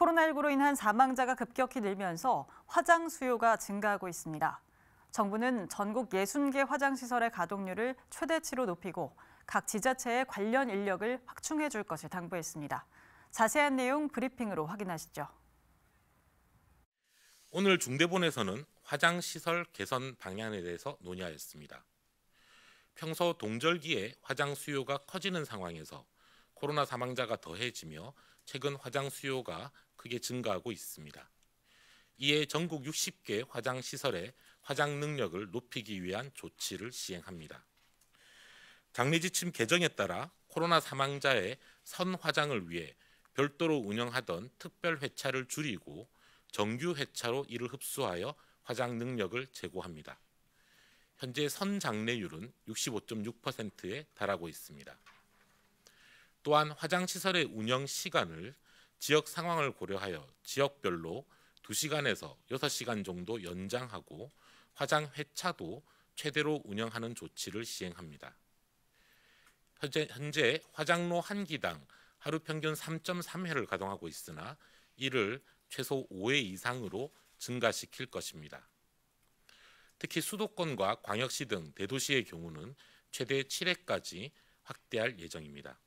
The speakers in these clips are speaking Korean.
코로나19로 인한 사망자가 급격히 늘면서 화장 수요가 증가하고 있습니다. 정부는 전국 60개 화장시설의 가동률을 최대치로 높이고 각 지자체의 관련 인력을 확충해 줄 것을 당부했습니다. 자세한 내용 브리핑으로 확인하시죠. 오늘 중대본에서는 화장시설 개선 방향에 대해서 논의하였습니다. 평소 동절기에 화장 수요가 커지는 상황에서 코로나 사망자가 더해지며 최근 화장 수요가 크게 증가하고 있습니다. 이에 전국 60개 화장 시설에 화장 능력을 높이기 위한 조치를 시행합니다. 장례 지침 개정에 따라 코로나 사망자의 선 화장을 위해 별도로 운영하던 특별 회차를 줄이고 정규 회차로 이를 흡수하여 화장 능력을 제고합니다. 현재 선 장례율은 65.6%에 달하고 있습니다. 또한 화장 시설의 운영 시간을 지역 상황을 고려하여 지역별로 2시간에서 6시간 정도 연장하고 화장 회차도 최대로 운영하는 조치를 시행합니다. 현재, 현재 화장로 한 기당 하루 평균 3.3회를 가동하고 있으나 이를 최소 5회 이상으로 증가시킬 것입니다. 특히 수도권과 광역시 등 대도시의 경우는 최대 7회까지 확대할 예정입니다.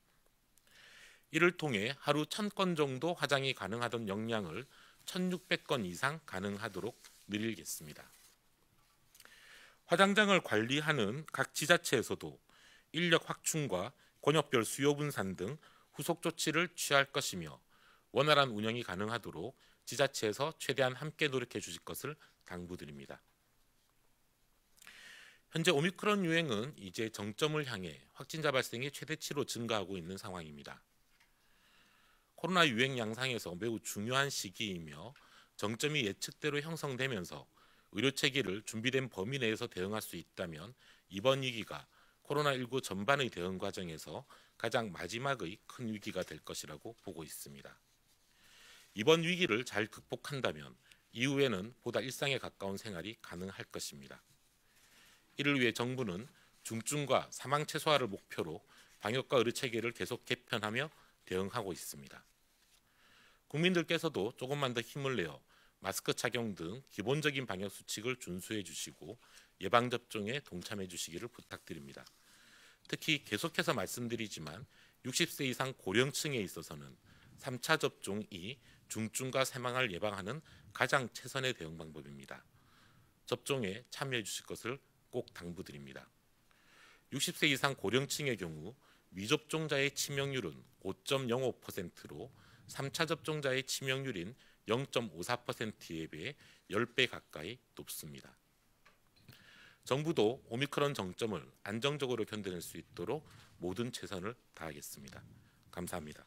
이를 통해 하루 1000건 정도 화장이 가능하던 역량을 1600건 이상 가능하도록 늘리겠습니다. 화장장을 관리하는 각 지자체에서도 인력 확충과 권역별 수요 분산 등 후속 조치를 취할 것이며 원활한 운영이 가능하도록 지자체에서 최대한 함께 노력해 주실 것을 당부드립니다. 현재 오미크론 유행은 이제 정점을 향해 확진자 발생이 최대치로 증가하고 있는 상황입니다. 코로나 유행 양상에서 매우 중요한 시기이며 정점이 예측대로 형성되면서 의료 체계를 준비된 범위 내에서 대응할 수 있다면 이번 위기가 코로나19 전반의 대응 과정에서 가장 마지막의 큰 위기가 될 것이라고 보고 있습니다. 이번 위기를 잘 극복한다면 이후에는 보다 일상에 가까운 생활이 가능할 것입니다. 이를 위해 정부는 중증과 사망 최소화를 목표로 방역과 의료 체계를 계속 개편하며 대응하고 있습니다. 국민들께서도 조금만 더 힘을 내어 마스크 착용 등 기본적인 방역 수칙을 준수해 주시고 예방 접종에 동참해 주시기를 부탁드립니다. 특히 계속해서 말씀드리지만 60세 이상 고령층에 있어서는 3차 접종이 중증과 사망을 예방하는 가장 최선의 대응 방법입니다. 접종에 참여해 주실 것을 꼭 당부드립니다. 60세 이상 고령층의 경우 미접종자의 치명률은 5.05%로 3차 접종자의 치명률인 0.54%에 비해 10배 가까이 높습니다. 정부도 오미크론 정점을 안정적으로 견뎌낼 수 있도록 모든 최선을 다하겠습니다. 감사합니다.